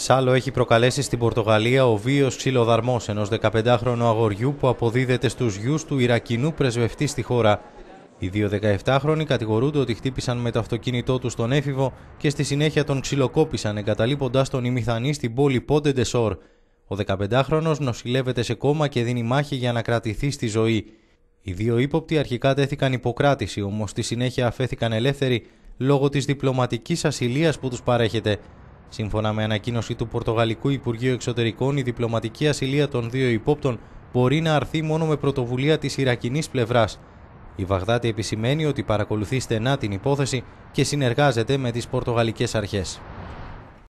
Σάλο έχει προκαλέσει στην Πορτογαλία ο βιος ξυλοδαρμος ξυλοδαρμός ενός 15χρονου αγοριού που αποδίδεται στους γιους του Ιρακινού πρεσβευτή στη χώρα. Οι δύο 17χρονοι κατηγορούνται ότι χτύπησαν με το αυτοκίνητό τους τον έφηβο και στη συνέχεια τον ξυλοκόπησαν εγκαταλείποντας τον ημιθανή στην πόλη Πόντε Ντεσόρ. Ο 15χρονος νοσηλεύεται σε κόμμα και δίνει μάχη για να κρατηθεί στη ζωή. Οι δύο ύποπτοι αρχικά τέθηκαν υποκράτηση, όμως στη συνέχεια αφέθηκαν ελεύθεροι λόγω της διπλωματικής ασυλίας που τους παρέχεται. Σύμφωνα με ανακοίνωση του Πορτογαλικού Υπουργείου Εξωτερικών, η διπλωματική ασυλία των δύο υπόπτων μπορεί να αρθεί μόνο με πρωτοβουλία της Ιρακινής πλευράς. Η Βαγδάτη επισημαίνει ότι παρακολουθεί στενά την υπόθεση και συνεργάζεται με τις Πορτογαλικές αρχές.